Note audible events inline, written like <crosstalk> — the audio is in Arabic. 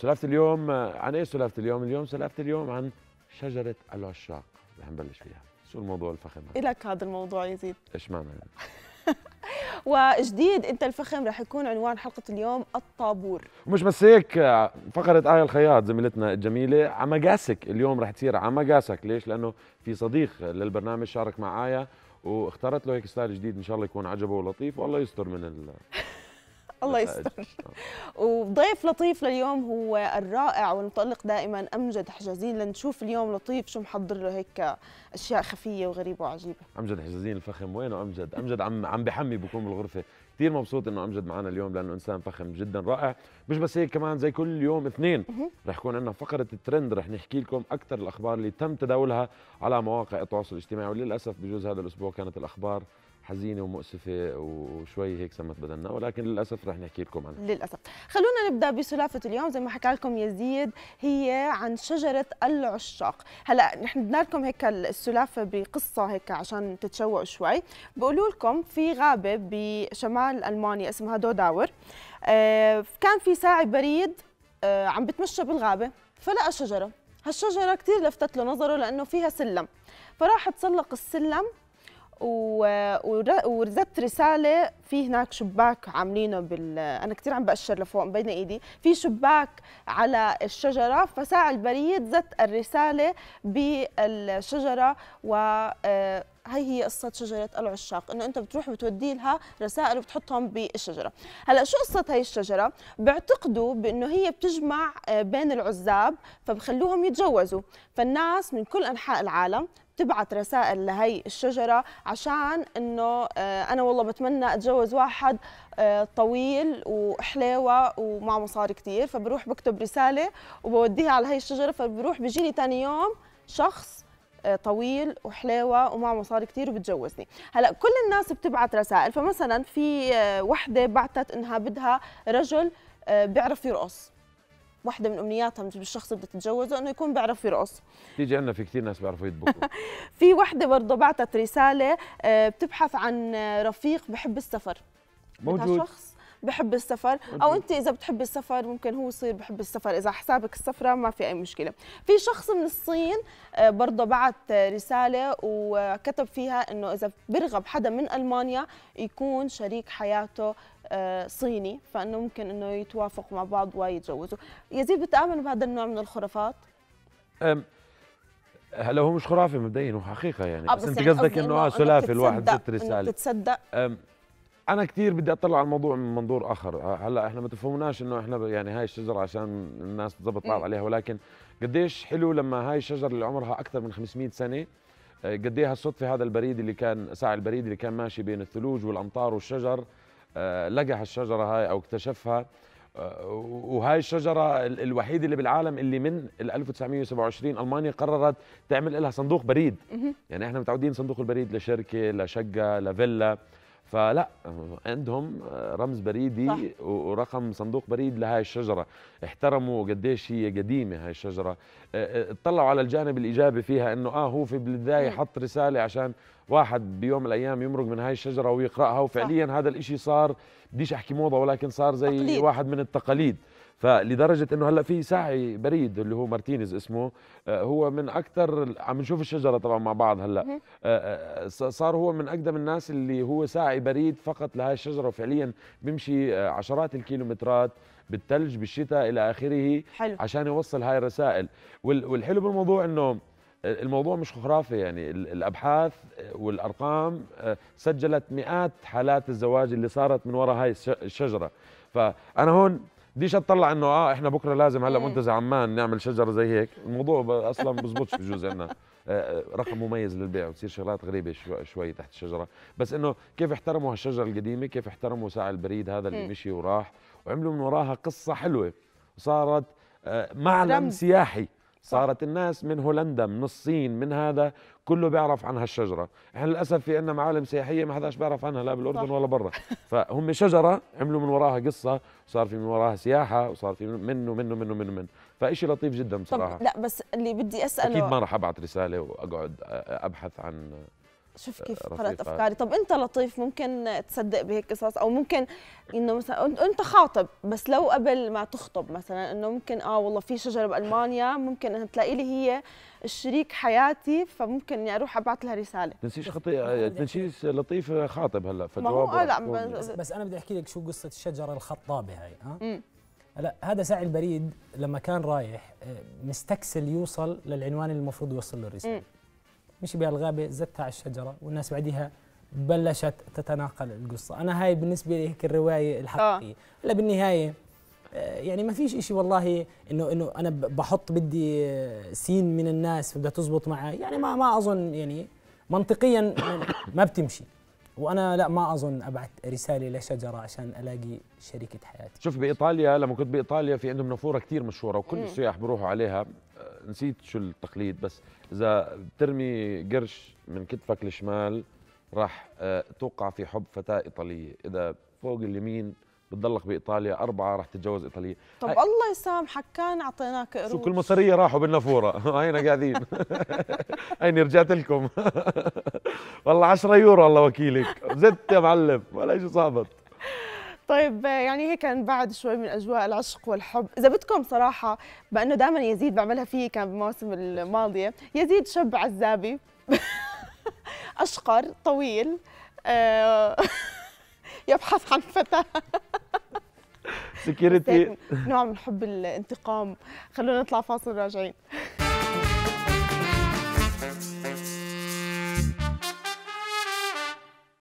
سلافة اليوم عن ايه سلافة اليوم؟ اليوم سلافة اليوم عن شجرة العشاق رح نبلش فيها شو الموضوع الفخم هذا؟ إلك هذا الموضوع يزيد ايش معنى <laughs> وجديد انت الفخم رح يكون عنوان حلقه اليوم الطابور ومش بس هيك فقره آية الخياط زميلتنا الجميله عمقاسك اليوم رح تصير عمقاسك ليش لانه في صديق للبرنامج شارك مع آية واختارت له هيك ستايل جديد ان شاء الله يكون عجبه ولطيف والله يستر من ال <laughs> الله يستر وضيف لطيف لليوم هو الرائع والمتألق دائما أمجد حجازين لنشوف اليوم لطيف شو محضر له هيك أشياء خفية وغريبة وعجيبة أمجد حجازين الفخم وينه أمجد أمجد عم عم بحمي بكون بالغرفة كثير مبسوط انه امجد معنا اليوم لانه انسان فخم جدا رائع مش بس هيك كمان زي كل يوم اثنين رح يكون عندنا فقره الترند رح نحكي لكم اكثر الاخبار اللي تم تداولها على مواقع التواصل الاجتماعي وللاسف بجوز هذا الاسبوع كانت الاخبار حزينه ومؤسفه وشوي هيك سمت بدنا ولكن للاسف رح نحكي لكم عنها للاسف خلونا نبدا بسلافه اليوم زي ما حكى لكم يزيد هي عن شجره العشاق هلا نحن بدنا لكم هيك السلافه بقصه هيك عشان تتشوقوا شوي بقولوا لكم في غابه بشمال المانيا اسمها دوداور آه، كان في ساعي بريد آه، عم بتمشى بالغابه فلقى شجره هالشجره كثير لفتت له نظره لانه فيها سلم فراح تسلق السلم ورزت رساله في هناك شباك عاملينه بال انا كثير عم باشر لفوق بين ايدي في شباك على الشجره فساع البريد زت الرساله بالشجره و آه، هي هي قصه شجره العشاق انه انت بتروح بتودي لها رسائل وبتحطهم بالشجره هلا شو قصه هي الشجره بيعتقدوا بانه هي بتجمع آه، بين العزاب فبخلوهم يتجوزوا فالناس من كل انحاء العالم تبعت رسائل لهي الشجره عشان انه آه، انا والله بتمنى اتجوز واحد آه، طويل وحليوه ومع مصاري كثير فبروح بكتب رساله وبوديها على هي الشجره فبروح بيجيني ثاني يوم شخص آه، طويل وحلاوه ومع مصاري كثير وبتجوزني هلا كل الناس بتبعت رسائل فمثلا في آه، وحده بعتت انها بدها رجل آه، بيعرف يرقص واحدة من امنياتها من الشخص اللي تتجوزه انه يكون بيعرف يرقص تيجي عندنا في كثير ناس بيعرفوا يطبخوا <laughs> في وحدة برضه بعتت رسالة بتبحث عن رفيق بحب السفر موجود شخص بحب السفر او انت اذا بتحبي السفر ممكن هو يصير بحب السفر اذا حسابك السفره ما في اي مشكله في شخص من الصين آه، برضه بعت رساله وكتب فيها انه اذا برغب حدا من المانيا يكون شريك حياته آه، صيني فانه ممكن انه يتوافقوا مع بعض ويتجوزوا يزيد بتامن بهذا النوع من الخرافات هلا هو مش خرافه مبدئيا هو حقيقه يعني آه، بس, بس انت يعني قصدك انه اه سلافي الواحد ست رساله بتصدق انا كثير بدي اطلع على الموضوع من منظور اخر هلا احنا ما تفهمناش انه احنا يعني هاي الشجره عشان الناس تظبط بعض عليها ولكن قديش حلو لما هاي الشجره اللي عمرها اكثر من 500 سنه آه، قد ايه هالصدفه هذا البريد اللي كان ساعي البريد اللي كان ماشي بين الثلوج والامطار والشجر آه، لقى هالشجره هاي او اكتشفها آه، وهاي الشجرة الوحيدة اللي بالعالم اللي من 1927 ألمانيا قررت تعمل لها صندوق بريد يعني احنا متعودين صندوق البريد لشركة لشقة لفيلا فلا عندهم رمز بريدي صح. ورقم صندوق بريد لهذه الشجره احترموا قديش هي قديمه هاي الشجره اطلعوا على الجانب الايجابي فيها انه اه هو في البدايه حط رساله عشان واحد بيوم من الايام يمرق من هاي الشجره ويقراها وفعليا صح. هذا الإشي صار بديش احكي موضه ولكن صار زي تقليد. واحد من التقاليد فلدرجه انه هلا في ساعي بريد اللي هو مارتينيز اسمه آه، هو من اكثر عم نشوف الشجره طبعا مع بعض هلا آه، آه، صار هو من اقدم الناس اللي هو ساعي بريد فقط لهي الشجره وفعليا بيمشي عشرات الكيلومترات بالثلج بالشتاء الى اخره حلو. عشان يوصل هاي الرسائل والحلو بالموضوع انه الموضوع مش خرافي يعني الابحاث والارقام آه، سجلت مئات حالات الزواج اللي صارت من وراء هاي الشجره فانا هون بديش اطلع انه اه احنا بكره لازم هلا إيه. منتزه عمان نعمل شجره زي هيك الموضوع اصلا بزبطش بجوز عندنا آه، آه، رقم مميز للبيع وتصير شغلات غريبه شوي, شوي تحت الشجره بس انه كيف احترموا هالشجره القديمه كيف احترموا ساعة البريد هذا اللي إيه. مشي وراح وعملوا من وراها قصه حلوه وصارت معلم سياحي صارت الناس من هولندا من الصين من هذا كله بيعرف عن هالشجره احنا للاسف في عندنا معالم سياحيه ما حداش بيعرف عنها لا بالاردن ولا برا فهم شجره عملوا من وراها قصه وصار في من وراها سياحه وصار في منه منه منه منه منه فشيء لطيف جدا بصراحه طب لا بس اللي بدي اساله اكيد ما راح أبعث رساله واقعد ابحث عن شوف آه، كيف قرات افكاري طب انت لطيف ممكن تصدق بهيك قصص او ممكن انه مثلا انت خاطب بس لو قبل ما تخطب مثلا انه ممكن اه والله في شجره بالمانيا ممكن انها تلاقي لي هي الشريك حياتي فممكن اني اروح ابعث لها رساله تنسيش خطي تنسيش لطيف خاطب هلا فجوابه ما هو لا بس, بس انا بدي احكي لك شو قصه الشجره الخطابه هاي ها هلا هذا ساعي البريد لما كان رايح آه، مستكسل يوصل للعنوان اللي المفروض يوصل له الرساله مشي بها الغابة زتها على الشجرة والناس بعدها بلشت تتناقل القصة أنا هاي بالنسبة لي هيك الرواية الحقيقية آه. هلا بالنهاية آه، يعني ما فيش إشي والله إنه إنه أنا بحط بدي آه، سين من الناس بدها تزبط معي يعني ما ما أظن يعني منطقيا ما بتمشي وانا لا ما اظن ابعث رساله لشجره عشان الاقي شريكه حياتي شوف بايطاليا لما كنت بايطاليا في عندهم نافوره كثير مشهوره وكل السياح بروحوا عليها أه، نسيت شو التقليد بس اذا بترمي قرش من كتفك الشمال راح أه، توقع في حب فتاه ايطاليه اذا فوق اليمين بتضلك بايطاليا اربعه راح تتجوز ايطاليه طب هاي. الله يسامحك كان اعطيناك قروش شو كل مصريه راحوا بالنافوره <laughs> هينا قاعدين <laughs> هيني رجعت لكم <laughs> والله 10 يورو والله وكيلك زدت يا معلم ولا شيء صابت طيب يعني هيك كان بعد شوي من اجواء العشق والحب اذا بدكم صراحه بانه دائما يزيد بعملها فيه كان بالمواسم الماضيه يزيد شب عزابي <laughs> اشقر طويل آه، <laughs> يبحث عن فتاه <laughs> سكيورتي نوع من حب الانتقام خلونا نطلع فاصل راجعين